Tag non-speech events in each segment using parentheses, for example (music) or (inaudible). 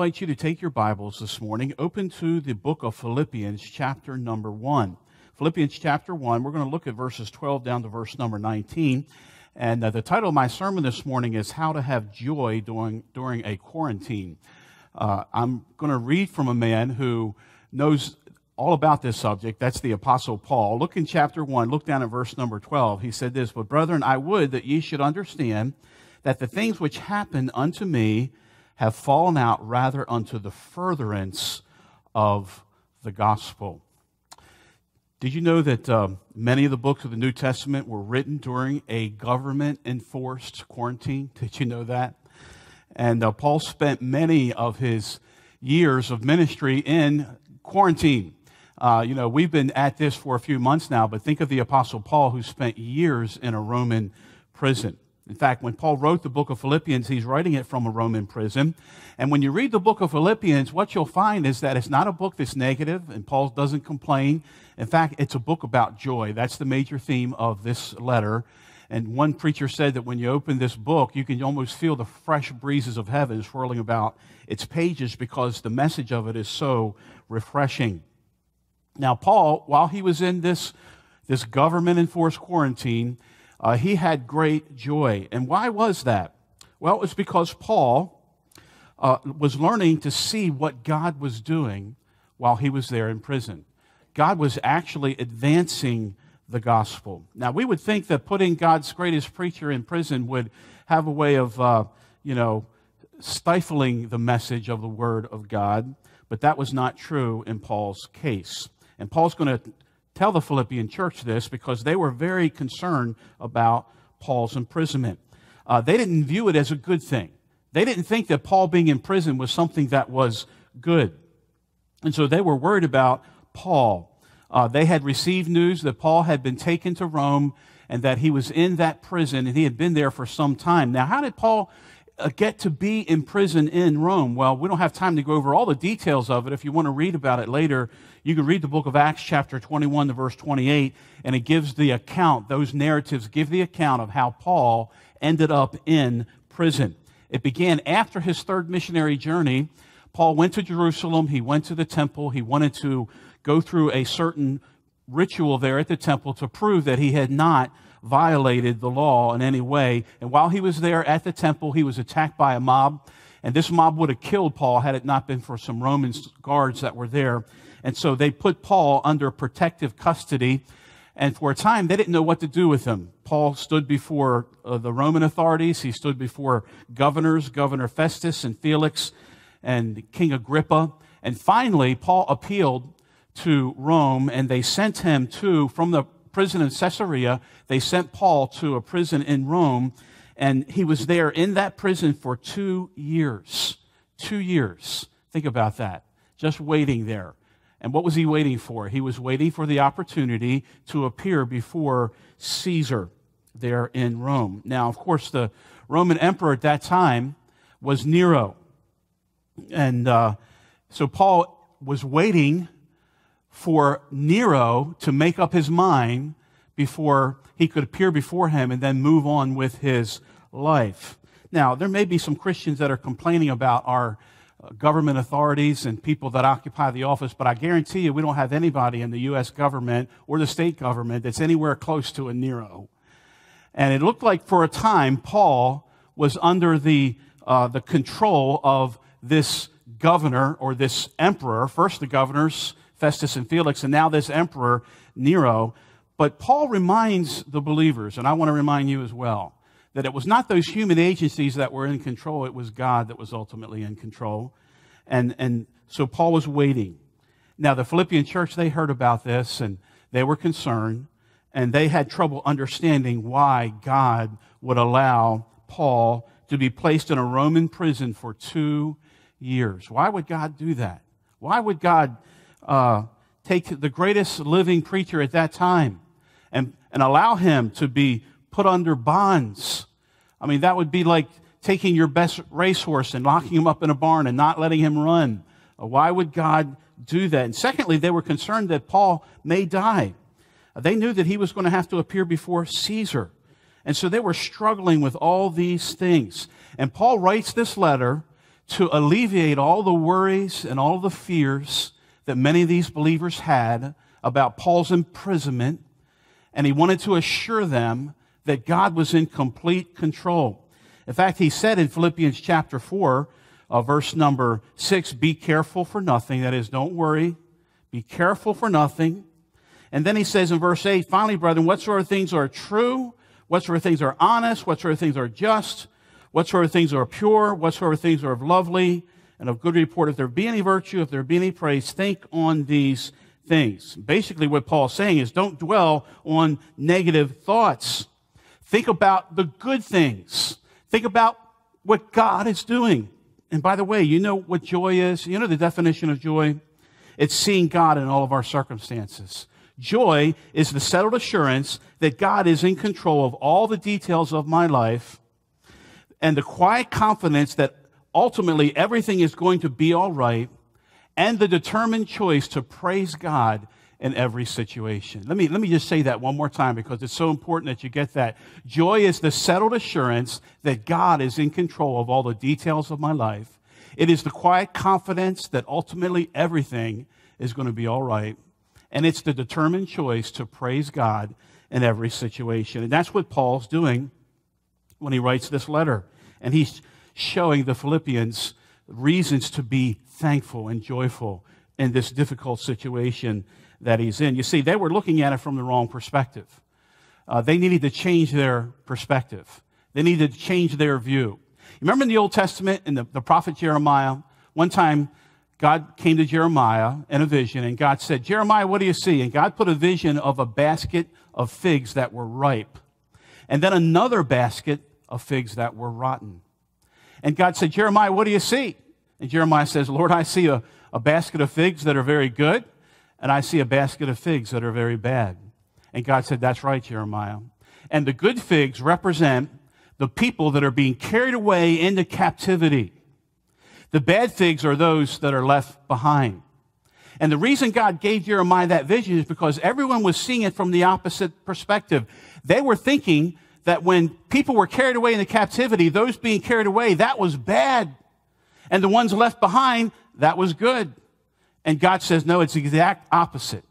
invite you to take your Bibles this morning, open to the book of Philippians, chapter number 1. Philippians chapter 1, we're going to look at verses 12 down to verse number 19. And uh, the title of my sermon this morning is How to Have Joy During, during a Quarantine. Uh, I'm going to read from a man who knows all about this subject. That's the Apostle Paul. Look in chapter 1, look down at verse number 12. He said this But brethren, I would that ye should understand that the things which happened unto me have fallen out rather unto the furtherance of the gospel. Did you know that uh, many of the books of the New Testament were written during a government enforced quarantine? (laughs) Did you know that? And uh, Paul spent many of his years of ministry in quarantine. Uh, you know, we've been at this for a few months now, but think of the Apostle Paul who spent years in a Roman prison. In fact, when Paul wrote the book of Philippians, he's writing it from a Roman prison. And when you read the book of Philippians, what you'll find is that it's not a book that's negative, and Paul doesn't complain. In fact, it's a book about joy. That's the major theme of this letter. And one preacher said that when you open this book, you can almost feel the fresh breezes of heaven swirling about its pages because the message of it is so refreshing. Now, Paul, while he was in this, this government enforced quarantine, uh, he had great joy. And why was that? Well, it was because Paul uh, was learning to see what God was doing while he was there in prison. God was actually advancing the gospel. Now, we would think that putting God's greatest preacher in prison would have a way of, uh, you know, stifling the message of the Word of God, but that was not true in Paul's case. And Paul's going to tell the Philippian church this because they were very concerned about Paul's imprisonment. Uh, they didn't view it as a good thing. They didn't think that Paul being in prison was something that was good. And so they were worried about Paul. Uh, they had received news that Paul had been taken to Rome and that he was in that prison and he had been there for some time. Now, how did Paul uh, get to be in prison in Rome? Well, we don't have time to go over all the details of it. If you want to read about it later, you can read the book of Acts, chapter 21 to verse 28, and it gives the account, those narratives give the account of how Paul ended up in prison. It began after his third missionary journey. Paul went to Jerusalem, he went to the temple, he wanted to go through a certain ritual there at the temple to prove that he had not violated the law in any way. And while he was there at the temple, he was attacked by a mob. And this mob would have killed Paul had it not been for some Roman guards that were there. And so they put Paul under protective custody. And for a time, they didn't know what to do with him. Paul stood before uh, the Roman authorities. He stood before governors, Governor Festus and Felix and King Agrippa. And finally, Paul appealed to Rome and they sent him to, from the prison in Caesarea, they sent Paul to a prison in Rome, and he was there in that prison for two years. Two years. Think about that. Just waiting there. And what was he waiting for? He was waiting for the opportunity to appear before Caesar there in Rome. Now, of course, the Roman emperor at that time was Nero. And uh, so Paul was waiting for Nero to make up his mind before he could appear before him and then move on with his life. Now, there may be some Christians that are complaining about our uh, government authorities and people that occupy the office, but I guarantee you we don't have anybody in the U.S. government or the state government that's anywhere close to a Nero. And it looked like for a time Paul was under the, uh, the control of this governor or this emperor, first the governors Festus and Felix, and now this emperor, Nero. But Paul reminds the believers, and I want to remind you as well, that it was not those human agencies that were in control, it was God that was ultimately in control. And, and so Paul was waiting. Now, the Philippian church, they heard about this and they were concerned, and they had trouble understanding why God would allow Paul to be placed in a Roman prison for two years. Why would God do that? Why would God uh, take the greatest living preacher at that time and, and allow him to be put under bonds. I mean, that would be like taking your best racehorse and locking him up in a barn and not letting him run. Uh, why would God do that? And secondly, they were concerned that Paul may die. Uh, they knew that he was going to have to appear before Caesar. And so they were struggling with all these things. And Paul writes this letter to alleviate all the worries and all the fears that many of these believers had about Paul's imprisonment, and he wanted to assure them that God was in complete control. In fact, he said in Philippians chapter 4, uh, verse number 6, be careful for nothing. That is, don't worry. Be careful for nothing. And then he says in verse 8, finally, brethren, what sort of things are true, What sort of things are honest, What sort of things are just, What sort of things are pure, What sort of things are lovely, and of good report. If there be any virtue, if there be any praise, think on these things. Basically, what Paul's saying is don't dwell on negative thoughts. Think about the good things. Think about what God is doing. And by the way, you know what joy is? You know the definition of joy? It's seeing God in all of our circumstances. Joy is the settled assurance that God is in control of all the details of my life and the quiet confidence that ultimately everything is going to be all right and the determined choice to praise God in every situation. Let me, let me just say that one more time because it's so important that you get that. Joy is the settled assurance that God is in control of all the details of my life. It is the quiet confidence that ultimately everything is going to be all right. And it's the determined choice to praise God in every situation. And that's what Paul's doing when he writes this letter. And he's showing the Philippians reasons to be thankful and joyful in this difficult situation that he's in. You see, they were looking at it from the wrong perspective. Uh, they needed to change their perspective, they needed to change their view. Remember in the Old Testament, in the, the prophet Jeremiah, one time God came to Jeremiah in a vision, and God said, Jeremiah, what do you see? And God put a vision of a basket of figs that were ripe, and then another basket of figs that were rotten. And God said, Jeremiah, what do you see? And Jeremiah says, Lord, I see a, a basket of figs that are very good, and I see a basket of figs that are very bad. And God said, That's right, Jeremiah. And the good figs represent the people that are being carried away into captivity. The bad figs are those that are left behind. And the reason God gave Jeremiah that vision is because everyone was seeing it from the opposite perspective. They were thinking that when people were carried away into captivity, those being carried away, that was bad. And the ones left behind, that was good. And God says, no, it's the exact opposite.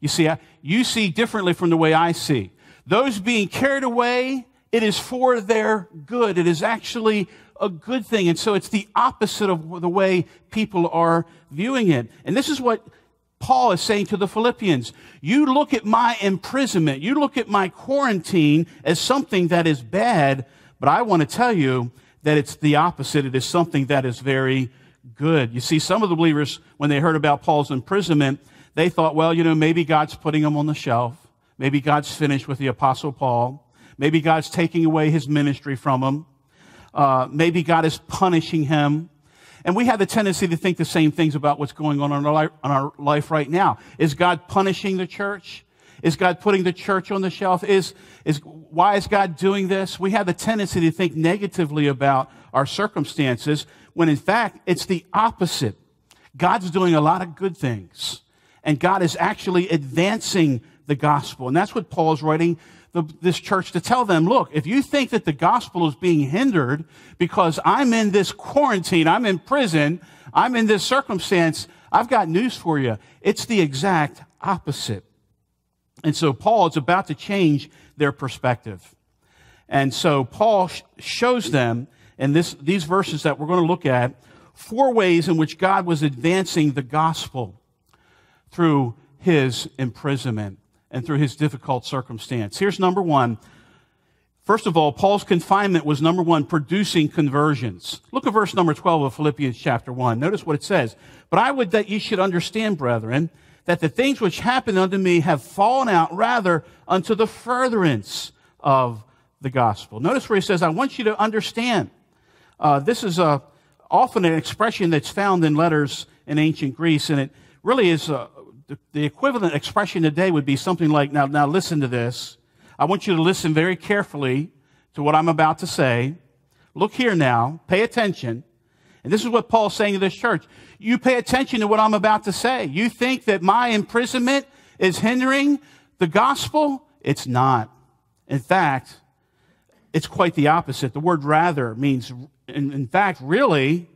You see, you see differently from the way I see. Those being carried away, it is for their good. It is actually a good thing. And so it's the opposite of the way people are viewing it. And this is what Paul is saying to the Philippians, you look at my imprisonment, you look at my quarantine as something that is bad, but I want to tell you that it's the opposite. It is something that is very good. You see, some of the believers, when they heard about Paul's imprisonment, they thought, well, you know, maybe God's putting him on the shelf. Maybe God's finished with the apostle Paul. Maybe God's taking away his ministry from him. Uh, maybe God is punishing him. And we have the tendency to think the same things about what's going on in our, life, in our life right now. Is God punishing the church? Is God putting the church on the shelf? Is, is, why is God doing this? We have the tendency to think negatively about our circumstances when in fact it's the opposite. God's doing a lot of good things and God is actually advancing the gospel. And that's what Paul is writing the, this church to tell them, look, if you think that the gospel is being hindered because I'm in this quarantine, I'm in prison, I'm in this circumstance, I've got news for you. It's the exact opposite. And so Paul is about to change their perspective. And so Paul sh- shows them in this, these verses that we're going to look at four ways in which God was advancing the gospel through his imprisonment and through his difficult circumstance. Here's number one. First of all, Paul's confinement was number one, producing conversions. Look at verse number 12 of Philippians chapter 1. Notice what it says. But I would that ye should understand, brethren, that the things which happened unto me have fallen out rather unto the furtherance of the gospel. Notice where he says, I want you to understand. Uh, this is a, uh, often an expression that's found in letters in ancient Greece, and it really is a, uh, the, equivalent expression today would be something like, now, now listen to this. I want you to listen very carefully to what I'm about to say. Look here now. Pay attention. And this is what Paul's saying to this church. You pay attention to what I'm about to say. You think that my imprisonment is hindering the gospel? It's not. In fact, it's quite the opposite. The word rather means, in, in fact, really,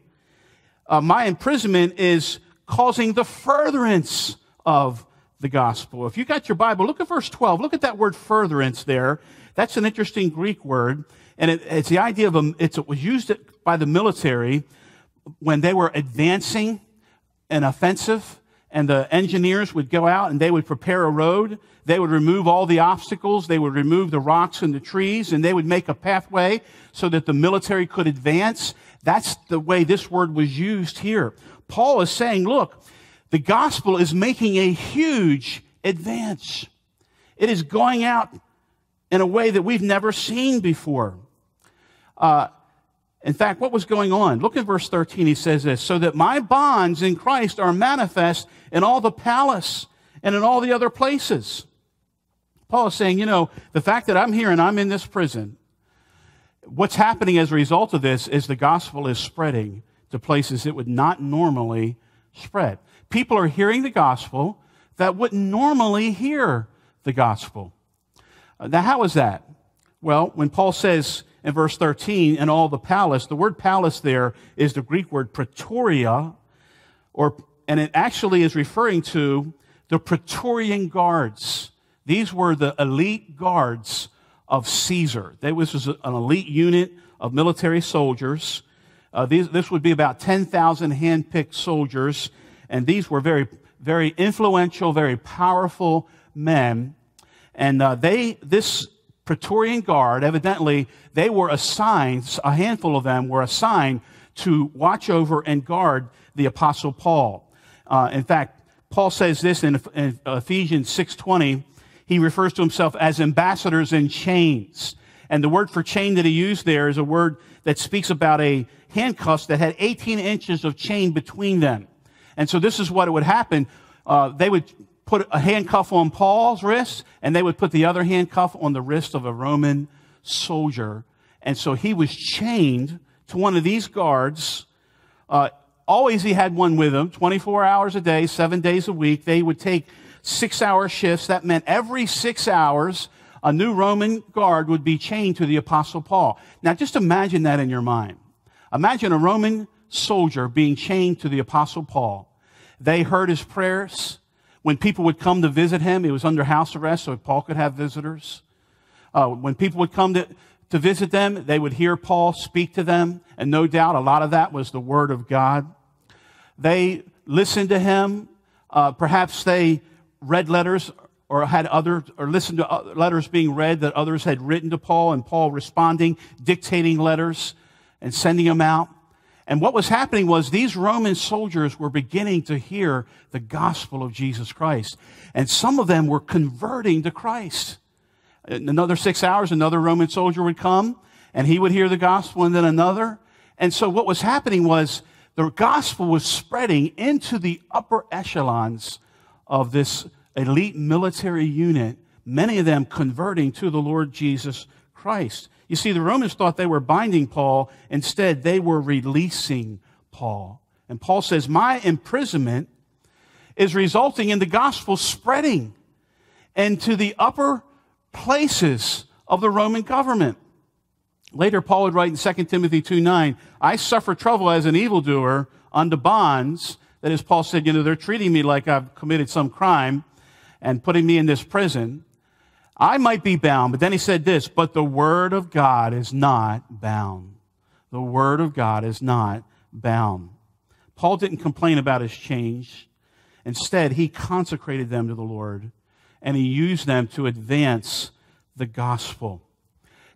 uh, my imprisonment is causing the furtherance of the gospel. If you got your Bible, look at verse 12. Look at that word furtherance there. That's an interesting Greek word. And it, it's the idea of, a, it was used by the military when they were advancing an offensive and the engineers would go out and they would prepare a road. They would remove all the obstacles. They would remove the rocks and the trees and they would make a pathway so that the military could advance. That's the way this word was used here. Paul is saying, look, the gospel is making a huge advance. It is going out in a way that we've never seen before. Uh, in fact, what was going on? Look in verse 13. He says this, so that my bonds in Christ are manifest in all the palace and in all the other places. Paul is saying, you know, the fact that I'm here and I'm in this prison, what's happening as a result of this is the gospel is spreading to places it would not normally spread people are hearing the gospel that wouldn't normally hear the gospel. Uh, now, how is that? Well, when Paul says in verse 13, and all the palace, the word palace there is the Greek word pretoria, or, and it actually is referring to the Praetorian guards. These were the elite guards of Caesar. They was an elite unit of military soldiers. Uh, these, this would be about 10,000 hand-picked soldiers and these were very, very influential, very powerful men. And uh, they, this Praetorian Guard, evidently, they were assigned, a handful of them were assigned to watch over and guard the Apostle Paul. Uh, in fact, Paul says this in, in Ephesians 6.20. He refers to himself as ambassadors in chains. And the word for chain that he used there is a word that speaks about a handcuffs that had 18 inches of chain between them. And so this is what would happen. Uh, they would put a handcuff on Paul's wrist, and they would put the other handcuff on the wrist of a Roman soldier. And so he was chained to one of these guards. Uh, always he had one with him, 24 hours a day, seven days a week. They would take six hour shifts. That meant every six hours, a new Roman guard would be chained to the apostle Paul. Now just imagine that in your mind. Imagine a Roman soldier being chained to the apostle Paul. They heard his prayers. When people would come to visit him, he was under house arrest so Paul could have visitors. Uh, when people would come to, to visit them, they would hear Paul speak to them. And no doubt a lot of that was the word of God. They listened to him. Uh, perhaps they read letters or had other or listened to uh, letters being read that others had written to Paul and Paul responding, dictating letters and sending them out. And what was happening was these Roman soldiers were beginning to hear the gospel of Jesus Christ. And some of them were converting to Christ. In another six hours, another Roman soldier would come and he would hear the gospel and then another. And so what was happening was the gospel was spreading into the upper echelons of this elite military unit, many of them converting to the Lord Jesus Christ. You see, the Romans thought they were binding Paul. Instead, they were releasing Paul. And Paul says, My imprisonment is resulting in the gospel spreading and to the upper places of the Roman government. Later, Paul would write in 2 Timothy 2 9, I suffer trouble as an evildoer under bonds. That is, Paul said, you know, they're treating me like I've committed some crime and putting me in this prison. I might be bound, but then he said this, but the word of God is not bound. The word of God is not bound. Paul didn't complain about his change. Instead, he consecrated them to the Lord and he used them to advance the gospel.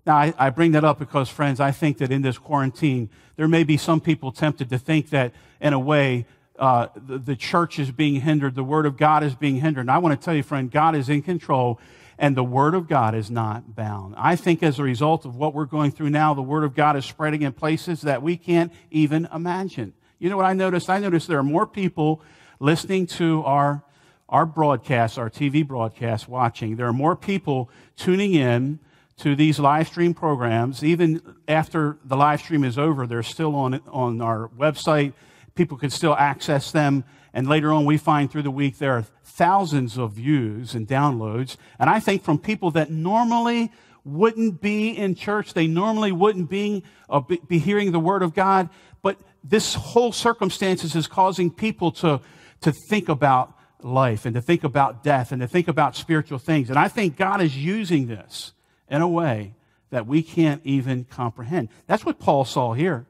Now, I, I, bring that up because, friends, I think that in this quarantine, there may be some people tempted to think that, in a way, uh, the, the church is being hindered, the word of God is being hindered. And I want to tell you, friend, God is in control, and the Word of God is not bound. I think as a result of what we're going through now, the Word of God is spreading in places that we can't even imagine. You know what I noticed? I noticed there are more people listening to our, our broadcasts, our TV broadcasts, watching. There are more people tuning in to these live stream programs. Even after the live stream is over, they're still on, on our website. People can still access them and later on, we find through the week there are thousands of views and downloads. And I think from people that normally wouldn't be in church, they normally wouldn't be, uh, be hearing the word of God. But this whole circumstances is causing people to, to think about life and to think about death and to think about spiritual things. And I think God is using this in a way that we can't even comprehend. That's what Paul saw here.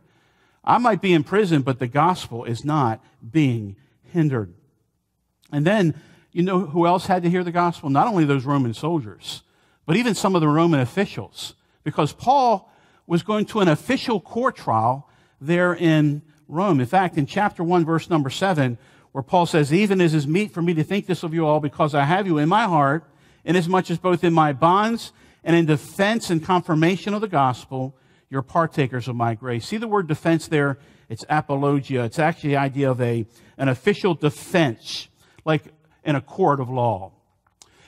I might be in prison, but the gospel is not being hindered. And then, you know who else had to hear the gospel? Not only those Roman soldiers, but even some of the Roman officials, because Paul was going to an official court trial there in Rome. In fact, in chapter 1, verse number 7, where Paul says, Even as is meet for me to think this of you all, because I have you in my heart, inasmuch as both in my bonds and in defense and confirmation of the gospel, you're partakers of my grace. See the word defense there it's apologia. It's actually the idea of a, an official defense, like in a court of law.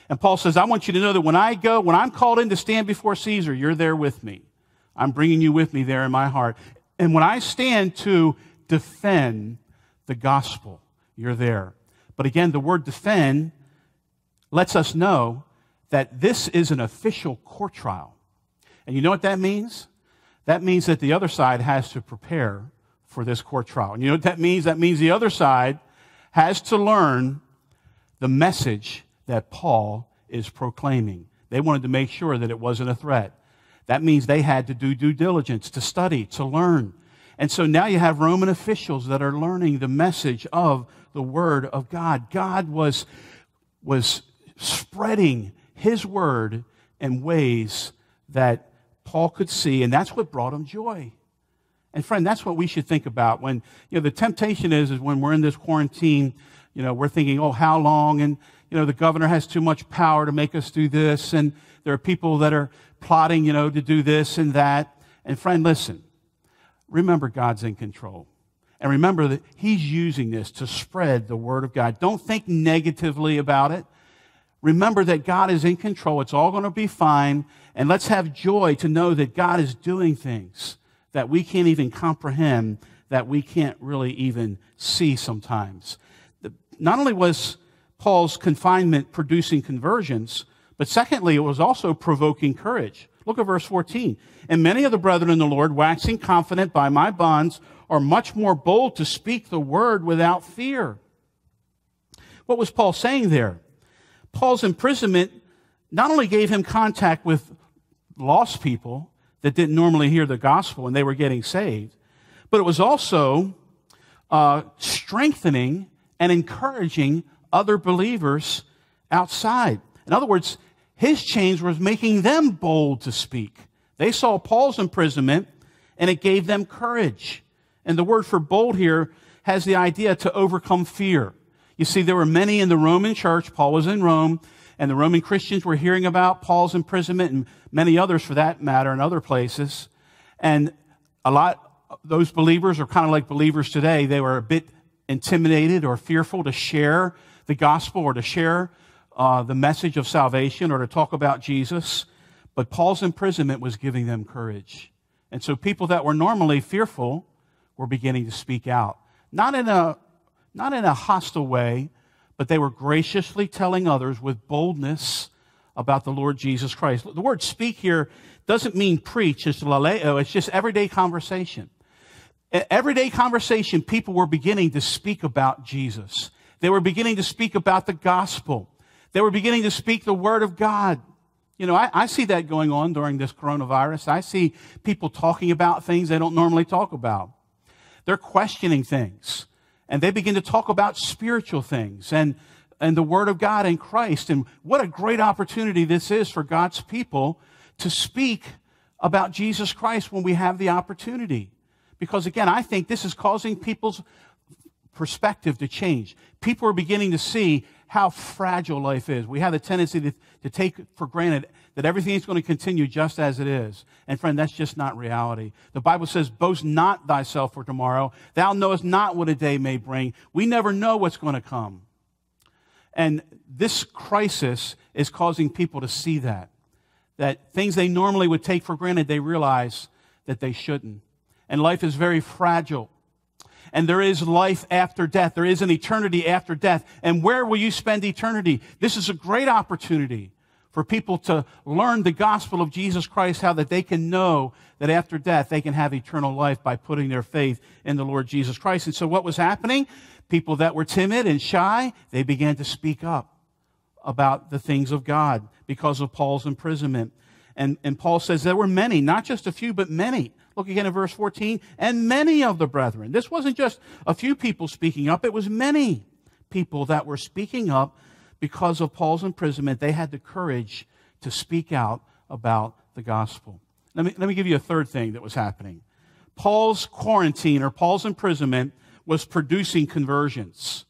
And Paul says, I want you to know that when I go, when I'm called in to stand before Caesar, you're there with me. I'm bringing you with me there in my heart. And when I stand to defend the gospel, you're there. But again, the word defend lets us know that this is an official court trial. And you know what that means? That means that the other side has to prepare for this court trial. And you know what that means? That means the other side has to learn the message that Paul is proclaiming. They wanted to make sure that it wasn't a threat. That means they had to do due diligence, to study, to learn. And so now you have Roman officials that are learning the message of the Word of God. God was, was spreading His Word in ways that Paul could see, and that's what brought him joy. And friend, that's what we should think about when, you know, the temptation is, is when we're in this quarantine, you know, we're thinking, oh, how long? And, you know, the governor has too much power to make us do this. And there are people that are plotting, you know, to do this and that. And friend, listen, remember God's in control. And remember that He's using this to spread the Word of God. Don't think negatively about it. Remember that God is in control. It's all going to be fine. And let's have joy to know that God is doing things that we can't even comprehend, that we can't really even see sometimes. Not only was Paul's confinement producing conversions, but secondly, it was also provoking courage. Look at verse 14. And many of the brethren in the Lord, waxing confident by my bonds, are much more bold to speak the word without fear. What was Paul saying there? Paul's imprisonment not only gave him contact with lost people, that didn't normally hear the gospel and they were getting saved. But it was also uh, strengthening and encouraging other believers outside. In other words, his change was making them bold to speak. They saw Paul's imprisonment and it gave them courage. And the word for bold here has the idea to overcome fear. You see, there were many in the Roman church. Paul was in Rome and the Roman Christians were hearing about Paul's imprisonment and many others for that matter in other places. And a lot those believers are kind of like believers today. They were a bit intimidated or fearful to share the gospel or to share uh, the message of salvation or to talk about Jesus. But Paul's imprisonment was giving them courage. And so people that were normally fearful were beginning to speak out. Not in a, not in a hostile way, but they were graciously telling others with boldness about the Lord Jesus Christ. The word speak here doesn't mean preach, it's laleo, uh, it's just everyday conversation. Everyday conversation, people were beginning to speak about Jesus. They were beginning to speak about the gospel. They were beginning to speak the word of God. You know, I, I see that going on during this coronavirus. I see people talking about things they don't normally talk about. They're questioning things and they begin to talk about spiritual things and, and the Word of God and Christ. And what a great opportunity this is for God's people to speak about Jesus Christ when we have the opportunity. Because again, I think this is causing people's perspective to change. People are beginning to see how fragile life is. We have a tendency to, to take for granted that everything is going to continue just as it is. And friend, that's just not reality. The Bible says, boast not thyself for tomorrow. Thou knowest not what a day may bring. We never know what's going to come. And this crisis is causing people to see that. That things they normally would take for granted, they realize that they shouldn't. And life is very fragile and there is life after death. There is an eternity after death. And where will you spend eternity? This is a great opportunity for people to learn the gospel of Jesus Christ, how that they can know that after death they can have eternal life by putting their faith in the Lord Jesus Christ. And so what was happening? People that were timid and shy, they began to speak up about the things of God because of Paul's imprisonment. And, and Paul says there were many, not just a few, but many Look again at verse 14. And many of the brethren. This wasn't just a few people speaking up, it was many people that were speaking up because of Paul's imprisonment. They had the courage to speak out about the gospel. Let me, let me give you a third thing that was happening. Paul's quarantine or Paul's imprisonment was producing conversions.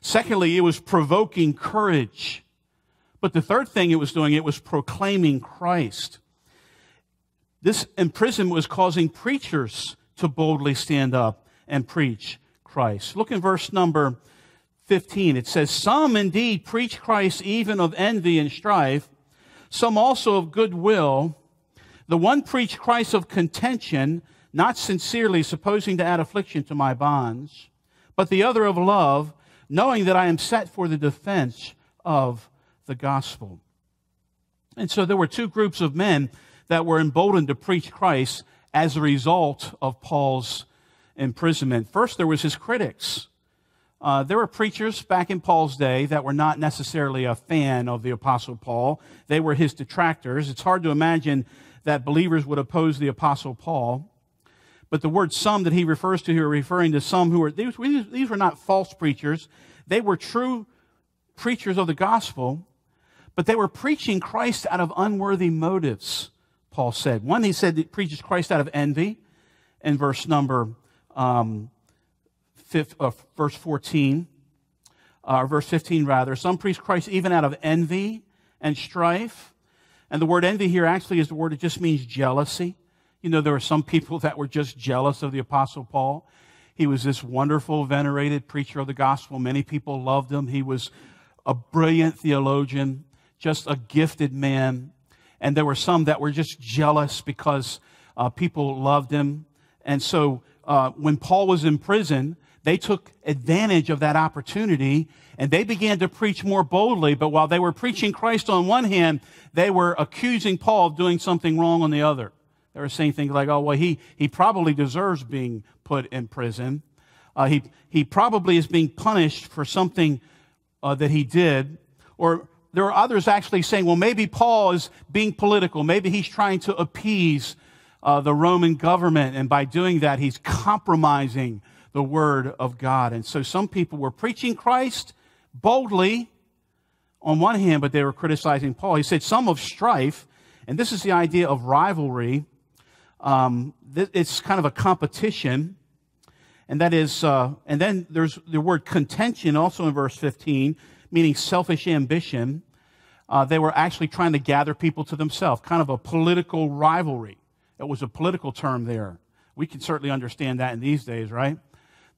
Secondly, it was provoking courage. But the third thing it was doing, it was proclaiming Christ. This imprisonment was causing preachers to boldly stand up and preach Christ. Look in verse number 15. It says, Some indeed preach Christ even of envy and strife, some also of goodwill. The one preached Christ of contention, not sincerely, supposing to add affliction to my bonds, but the other of love, knowing that I am set for the defense of the gospel. And so there were two groups of men that were emboldened to preach Christ as a result of Paul's imprisonment. First, there was his critics. Uh, there were preachers back in Paul's day that were not necessarily a fan of the Apostle Paul. They were his detractors. It's hard to imagine that believers would oppose the Apostle Paul. But the word some that he refers to here, referring to some who were, these, these were not false preachers. They were true preachers of the gospel, but they were preaching Christ out of unworthy motives. Paul said. One, he said that preaches Christ out of envy in verse number um, fifth, uh, verse 14, uh, or verse 15 rather. Some preach Christ even out of envy and strife. And the word envy here actually is the word, it just means jealousy. You know, there were some people (laughs) that were just jealous of the Apostle Paul. He was this wonderful, venerated preacher of the gospel. Many people loved him. He was a brilliant theologian, just a gifted man. And there were some that were just jealous because uh, people loved him. And so uh, when Paul was in prison, they took advantage of that opportunity and they began to preach more boldly. But while they were preaching Christ on one hand, they were accusing Paul of doing something wrong on the other. They were saying things like, oh, well, he, he probably deserves being put in prison. Uh, he, he probably is being punished for something uh, that he did. Or there are others actually saying, well, maybe Paul is being political. Maybe he's trying to appease uh, the Roman government. And by doing that, he's compromising the word of God. And so some people were preaching Christ boldly on one hand, but they were criticizing Paul. He said, some of strife, and this is the idea of rivalry. Um, th- it's kind of a competition and that is uh, and then there's the word contention also in verse 15 meaning selfish ambition uh, they were actually trying to gather people to themselves, kind of a political rivalry. It was a political term there. We can certainly understand that in these days, right?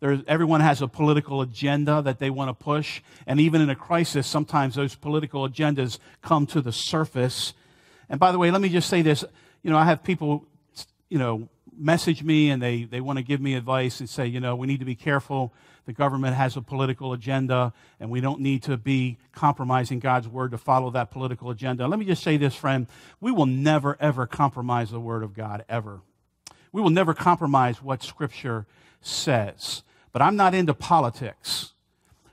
There's, everyone has a political agenda that they want to push. And even in a crisis, sometimes those political agendas come to the surface. And by the way, let me just say this. You know, I have people, you know, message me and they, they want to give me advice and say, you know, we need to be careful the government has a political agenda, and we don't need to be compromising God's word to follow that political agenda. Let me just say this, friend. We will never, ever compromise the word of God, ever. We will never compromise what Scripture says. But I'm not into politics.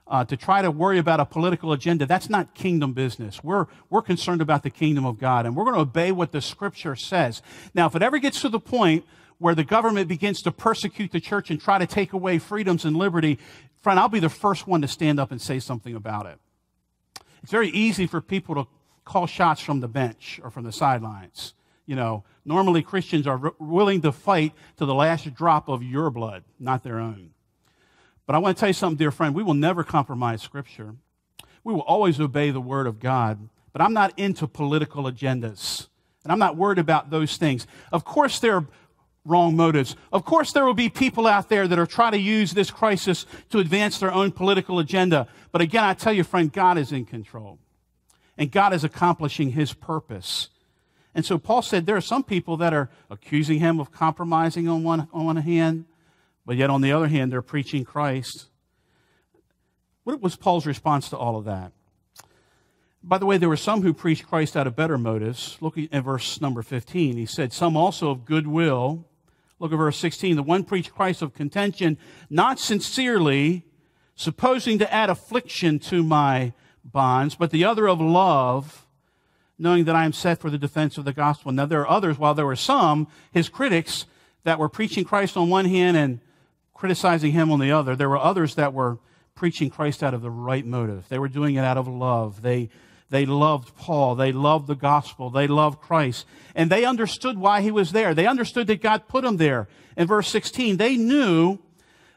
Uh, to try to worry about a political agenda, that's not kingdom business. We're, we're concerned about the kingdom of God, and we're going to obey what the Scripture says. Now, if it ever gets to the point where the government begins to persecute the church and try to take away freedoms and liberty, friend, I'll be the first one to stand up and say something about it. It's very easy for people to call shots from the bench or from the sidelines. You know, normally Christians are willing to fight to the last drop of your blood, not their own. But I want to tell you something, dear friend. We will never compromise Scripture. We will always obey the Word of God. But I'm not into political agendas. And I'm not worried about those things. Of course, there are wrong motives. Of course, there will be people out there that are trying to use this crisis to advance their own political agenda. But again, I tell you, friend, God is in control. And God is accomplishing his purpose. And so Paul said there are some people that are accusing him of compromising on one, on one hand, but yet on the other hand, they're preaching Christ. What was Paul's response to all of that? By the way, there were some who preached Christ out of better motives. Look at verse number 15. He said, Some also of goodwill Look at verse 16. The one preached Christ of contention, not sincerely, supposing to add affliction to my bonds, but the other of love, knowing that I am set for the defense of the gospel. Now there are others, while there were some, his critics, that were preaching Christ on one hand and criticizing him on the other. There were others that were preaching Christ out of the right motive. They were doing it out of love. They they loved Paul. They loved the gospel. They loved Christ. And they understood why he was there. They understood that God put him there. In verse 16, they knew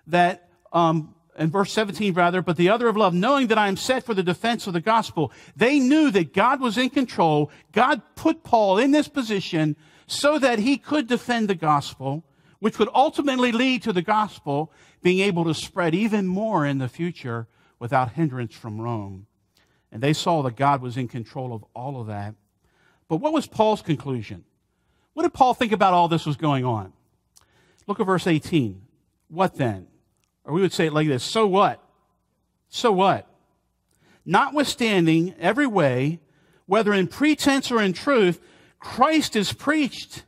that, um, in verse 17 rather, but the other of love, knowing that I am set for the defense of the gospel. They knew that God was in control. God put Paul in this position so that he could defend the gospel, which would ultimately lead to the gospel being able to spread even more in the future without hindrance from Rome. And they saw that God was in control of all of that. But what was Paul's conclusion? What did Paul think about all this was going on? Look at verse 18. What then? Or we would say it like this So what? So what? Notwithstanding, every way, whether in pretense or in truth, Christ is preached,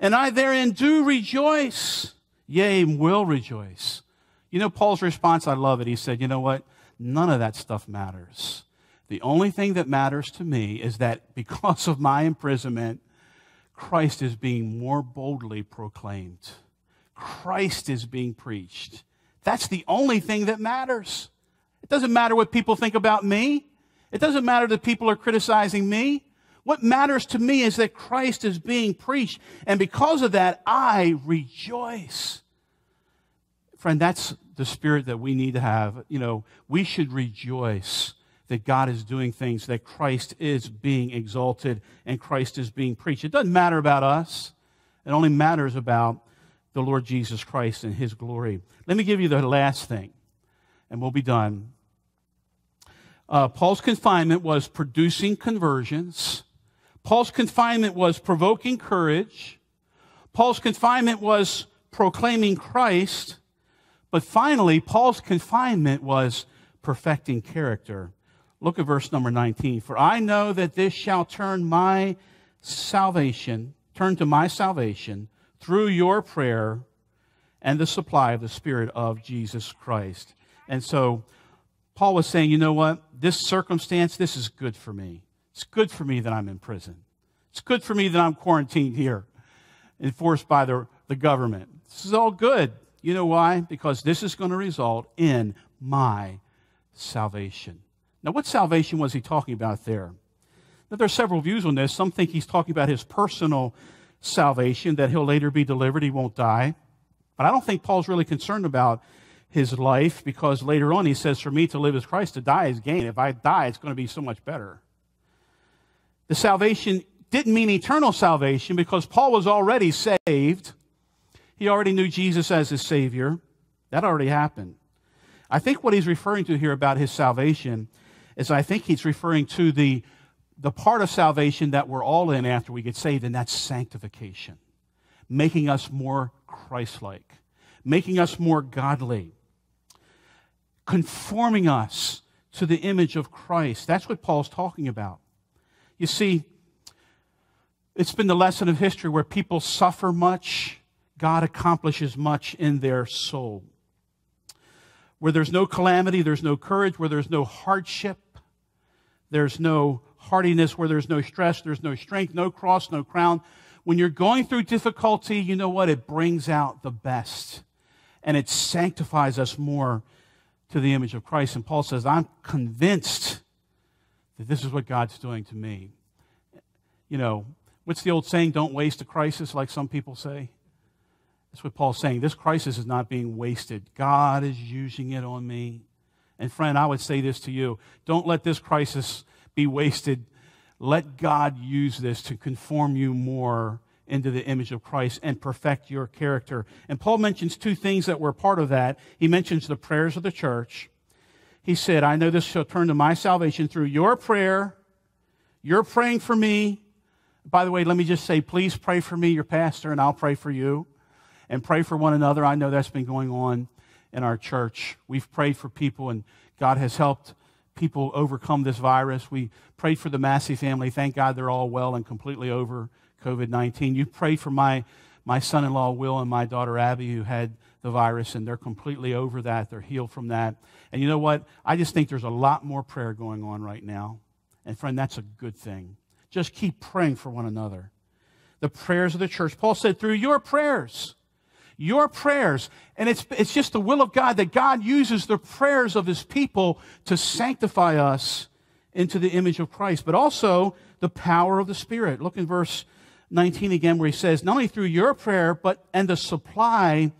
and I therein do rejoice, yea, will rejoice. You know, Paul's response, I love it. He said, You know what? None of that stuff matters. The only thing that matters to me is that because of my imprisonment, Christ is being more boldly proclaimed. Christ is being preached. That's the only thing that matters. It doesn't matter what people think about me. It doesn't matter that people are criticizing me. What matters to me is that Christ is being preached. And because of that, I rejoice. Friend, that's the spirit that we need to have. You know, we should rejoice that God is doing things, that Christ is being exalted and Christ is being preached. It doesn't matter about us, it only matters about the Lord Jesus Christ and his glory. Let me give you the last thing, and we'll be done. Uh, Paul's confinement was producing conversions. Paul's confinement was provoking courage. Paul's confinement was proclaiming Christ. But finally, Paul's confinement was perfecting character. Look at verse number 19. For I know that this shall turn my salvation, turn to my salvation through your prayer and the supply of the Spirit of Jesus Christ. And so Paul was saying, you know what? This circumstance, this is good for me. It's good for me that I'm in prison. It's good for me that I'm quarantined here, enforced by the, the government. This is all good. You know why? Because this is going to result in my salvation. Now, what salvation was he talking about there? Now, there are several views on this. Some think he's talking about his personal salvation, that he'll later be delivered, he won't die. But I don't think Paul's really concerned about his life because later on he says, For me to live is Christ, to die is gain. If I die, it's going to be so much better. The salvation didn't mean eternal salvation because Paul was already saved. He already knew Jesus as his Savior. That already happened. I think what he's referring to here about his salvation is I think he's referring to the, the part of salvation that we're all in after we get saved, and that's sanctification, making us more Christ like, making us more godly, conforming us to the image of Christ. That's what Paul's talking about. You see, it's been the lesson of history where people suffer much, God accomplishes much in their soul. Where there's no calamity, there's no courage, where there's no hardship, there's no hardiness where there's no stress, there's no strength, no cross, no crown. When you're going through difficulty, you know what? It brings out the best and it sanctifies us more to the image of Christ. And Paul says, I'm convinced that this is what God's doing to me. You know, what's the old saying? Don't waste a crisis, like some people say. That's what Paul's saying. This crisis is not being wasted. God is using it on me. And friend, I would say this to you don't let this crisis be wasted. Let God use this to conform you more into the image of Christ and perfect your character. And Paul mentions two things that were part of that. He mentions the prayers of the church. He said, I know this shall turn to my salvation through your prayer. You're praying for me. By the way, let me just say, please pray for me, your pastor, and I'll pray for you. And pray for one another. I know that's been going on in our church. We've prayed for people, and God has helped people overcome this virus. We prayed for the Massey family. Thank God they're all well and completely over COVID 19. You prayed for my, my son in law, Will, and my daughter, Abby, who had the virus, and they're completely over that. They're healed from that. And you know what? I just think there's a lot more prayer going on right now. And friend, that's a good thing. Just keep praying for one another. The prayers of the church. Paul said, through your prayers, your prayers. And it's, it's just the will of God that God uses the prayers of his people to sanctify us into the image of Christ, but also the power of the Spirit. Look in verse 19 again where he says, not only through your prayer, but and the supply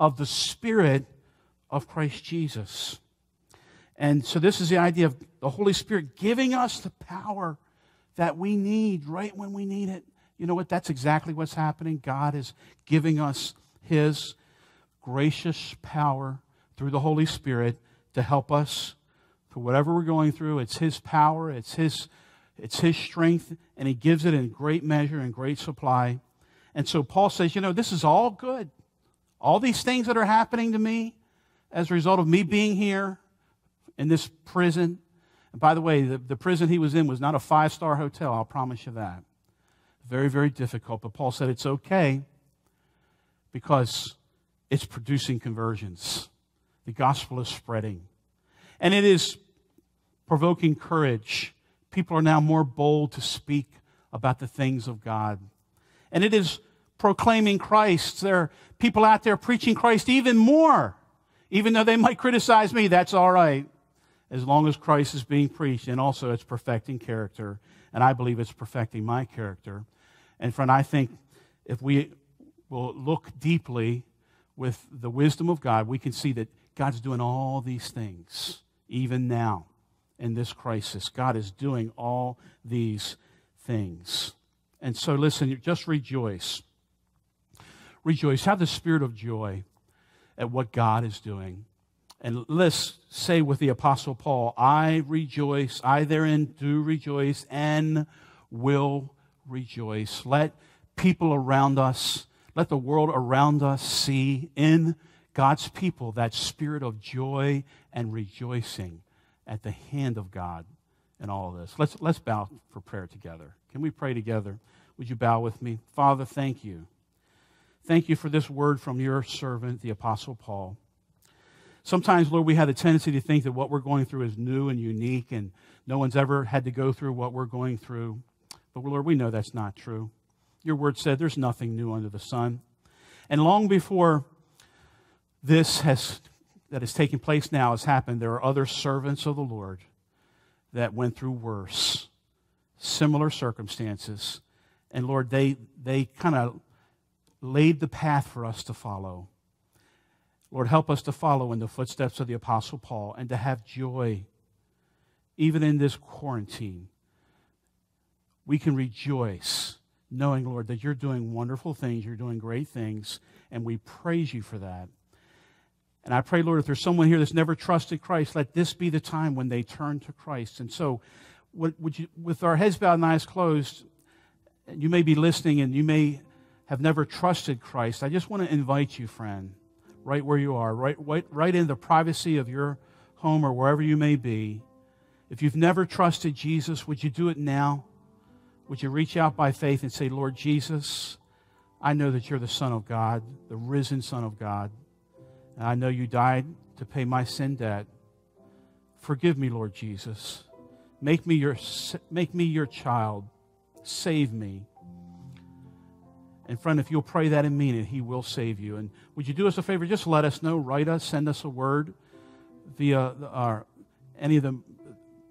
of the Spirit of Christ Jesus. And so this is the idea of the Holy Spirit giving us the power that we need right when we need it. You know what? That's exactly what's happening. God is giving us his gracious power through the Holy Spirit to help us through whatever we're going through. It's His power, it's His, it's His strength, and He gives it in great measure and great supply. And so Paul says, you know, this is all good. All these things that are happening to me as a result of me being here in this prison. And by the way, the, the prison he was in was not a five star hotel, I'll promise you that. Very, very difficult. But Paul said, it's okay because it's producing conversions. The gospel is spreading. And it is provoking courage. People are now more bold to speak about the things of God. And it is proclaiming Christ. There are people out there preaching Christ even more. Even though they might criticize me, that's all right, as long as Christ is being preached. And also, it's perfecting character. And I believe it's perfecting my character. And, friend, I think if we will look deeply with the wisdom of God, we can see that God's doing all these things, even now in this crisis. God is doing all these things. And so, listen, just rejoice. Rejoice. Have the spirit of joy at what God is doing. And let's say with the Apostle Paul, I rejoice, I therein do rejoice and will rejoice. Let people around us let the world around us see in God's people that spirit of joy and rejoicing at the hand of God in all of this. Let's, let's bow for prayer together. Can we pray together? Would you bow with me? Father, thank you. Thank you for this word from your servant, the Apostle Paul. Sometimes, Lord, we have a tendency to think that what we're going through is new and unique and no one's ever had to go through what we're going through. But, Lord, we know that's not true. Your word said there's nothing new under the sun. And long before this has, that is taking place now has happened, there are other servants of the Lord that went through worse, similar circumstances. And Lord, they, they kind of laid the path for us to follow. Lord, help us to follow in the footsteps of the Apostle Paul and to have joy even in this quarantine. We can rejoice knowing, Lord, that you're doing wonderful things, you're doing great things, and we praise you for that. And I pray, Lord, if there's someone here that's never trusted Christ, let this be the time when they turn to Christ. And so, would you, with our heads bowed and eyes closed, you may be listening and you may have never trusted Christ. I just want to invite you, friend, right where you are, right, right, right in the privacy of your home or wherever you may be. If you've never trusted Jesus, would you do it now? Would you reach out by faith and say, Lord Jesus, I know that you're the Son of God, the risen Son of God. And I know you died to pay my sin debt. Forgive me, Lord Jesus. Make me your, make me your child. Save me. And friend, if you'll pray that and mean it, He will save you. And would you do us a favor? Just let us know. Write us, send us a word via our, any of the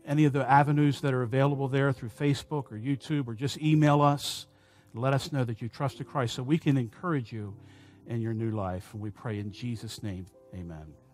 any of the avenues that are available there through Facebook or YouTube, or just email us. Let us know that you trust in Christ so we can encourage you in your new life. And we pray in Jesus' name, amen.